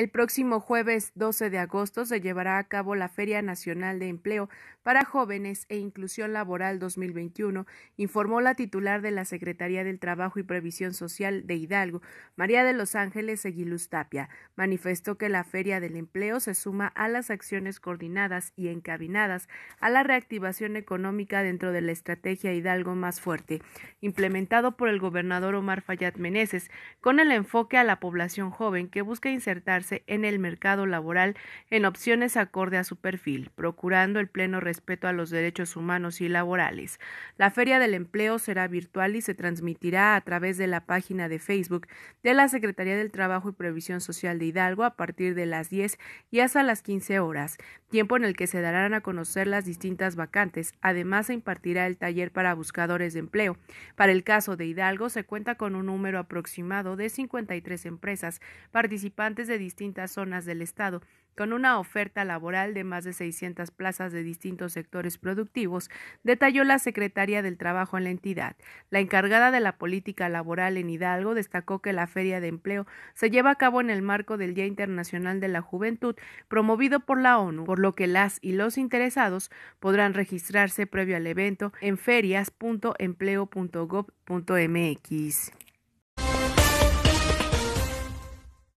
El próximo jueves 12 de agosto se llevará a cabo la Feria Nacional de Empleo para Jóvenes e Inclusión Laboral 2021, informó la titular de la Secretaría del Trabajo y Previsión Social de Hidalgo, María de los Ángeles Eguiluz Tapia. Manifestó que la Feria del Empleo se suma a las acciones coordinadas y encaminadas a la reactivación económica dentro de la estrategia Hidalgo más fuerte, implementado por el gobernador Omar Fayad Meneses, con el enfoque a la población joven que busca insertarse en el mercado laboral en opciones acorde a su perfil, procurando el pleno respeto a los derechos humanos y laborales. La Feria del Empleo será virtual y se transmitirá a través de la página de Facebook de la Secretaría del Trabajo y Previsión Social de Hidalgo a partir de las 10 y hasta las 15 horas, tiempo en el que se darán a conocer las distintas vacantes. Además, se impartirá el taller para buscadores de empleo. Para el caso de Hidalgo, se cuenta con un número aproximado de 53 empresas participantes de distintas zonas del Estado, con una oferta laboral de más de 600 plazas de distintos sectores productivos, detalló la secretaria del Trabajo en la entidad. La encargada de la política laboral en Hidalgo destacó que la feria de empleo se lleva a cabo en el marco del Día Internacional de la Juventud, promovido por la ONU, por lo que las y los interesados podrán registrarse previo al evento en ferias.empleo.gov.mx.